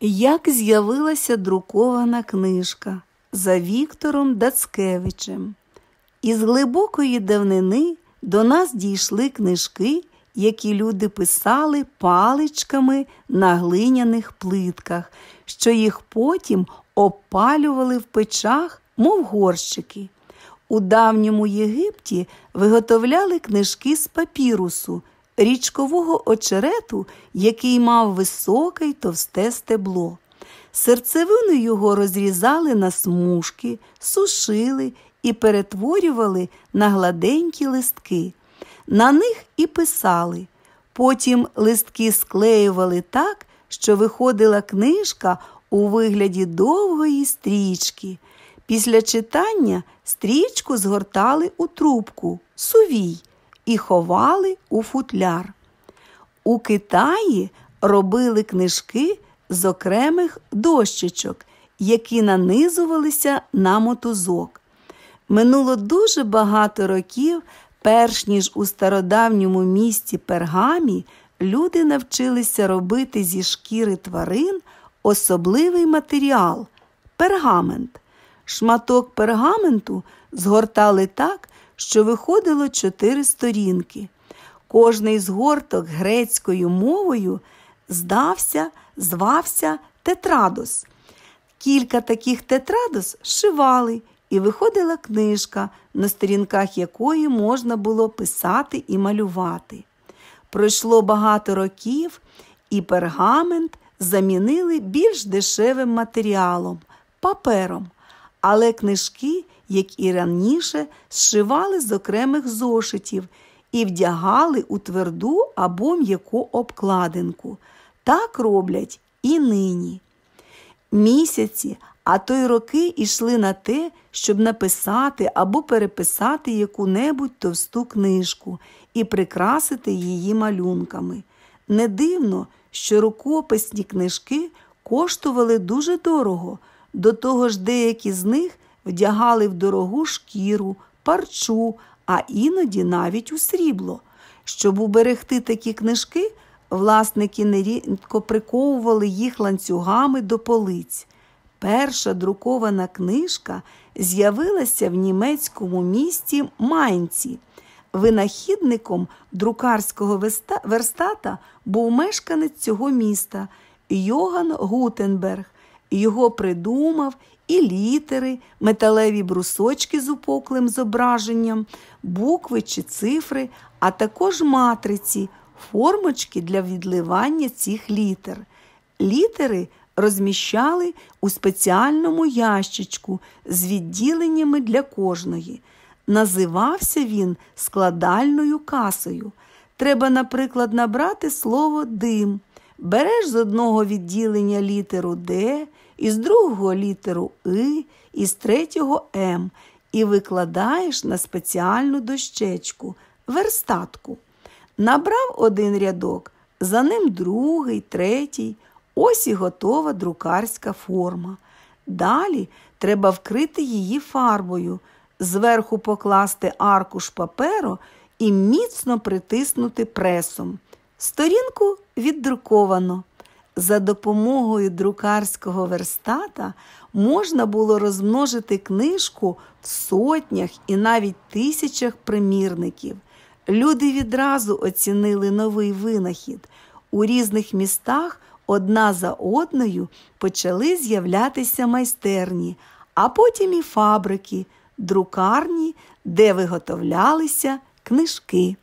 Як з'явилася друкована книжка за Віктором Дацкевичем. Із глибокої давнини до нас дійшли книжки, які люди писали паличками на глиняних плитках, що їх потім опалювали в печах, мов горщики. У давньому Єгипті виготовляли книжки з папірусу річкового очерету, який мав високе й товсте стебло. Серцевину його розрізали на смужки, сушили і перетворювали на гладенькі листки. На них і писали. Потім листки склеювали так, що виходила книжка у вигляді довгої стрічки. Після читання стрічку згортали у трубку, сувій і ховали у футляр. У Китаї робили книжки з окремих дощечок, які нанизувалися на мотузок. Минуло дуже багато років, перш ніж у стародавньому місті пергамі люди навчилися робити зі шкіри тварин особливий матеріал пергамент. Шматок пергаменту згортали так, що виходило чотири сторінки. Кожний згорток грецькою мовою здався, звався тетрадос. Кілька таких тетрадос шивали, і виходила книжка, на сторінках якої можна було писати і малювати. Пройшло багато років, і пергамент замінили більш дешевим матеріалом папером але книжки, як і раніше, зшивали з окремих зошитів і вдягали у тверду або м'яку обкладинку. Так роблять і нині. Місяці, а то й роки йшли на те, щоб написати або переписати яку-небудь товсту книжку і прикрасити її малюнками. Не дивно, що рукописні книжки коштували дуже дорого. До того ж, деякі з них вдягали в дорогу шкіру, парчу, а іноді навіть у срібло. Щоб уберегти такі книжки, власники нерідко приковували їх ланцюгами до полиць. Перша друкована книжка з'явилася в німецькому місті Майнці. Винахідником друкарського верстата був мешканець цього міста Йоган Гутенберг. Його придумав і літери, металеві брусочки з упоклим зображенням, букви чи цифри, а також матриці, формочки для відливання цих літер. Літери розміщали у спеціальному ящичку з відділеннями для кожної. Називався він складальною касою. Треба, наприклад, набрати слово дим. Береш з одного відділення літеру Д, із другого літеру И, і з третього М і викладаєш на спеціальну дощечку, верстатку. Набрав один рядок, за ним другий, третій. Ось і готова друкарська форма. Далі треба вкрити її фарбою, зверху покласти аркуш паперу і міцно притиснути пресом. Сторінку віддруковано. За допомогою друкарського верстата можна було розмножити книжку в сотнях і навіть тисячах примірників. Люди відразу оцінили новий винахід. У різних містах одна за одною почали з'являтися майстерні, а потім і фабрики, друкарні, де виготовлялися книжки.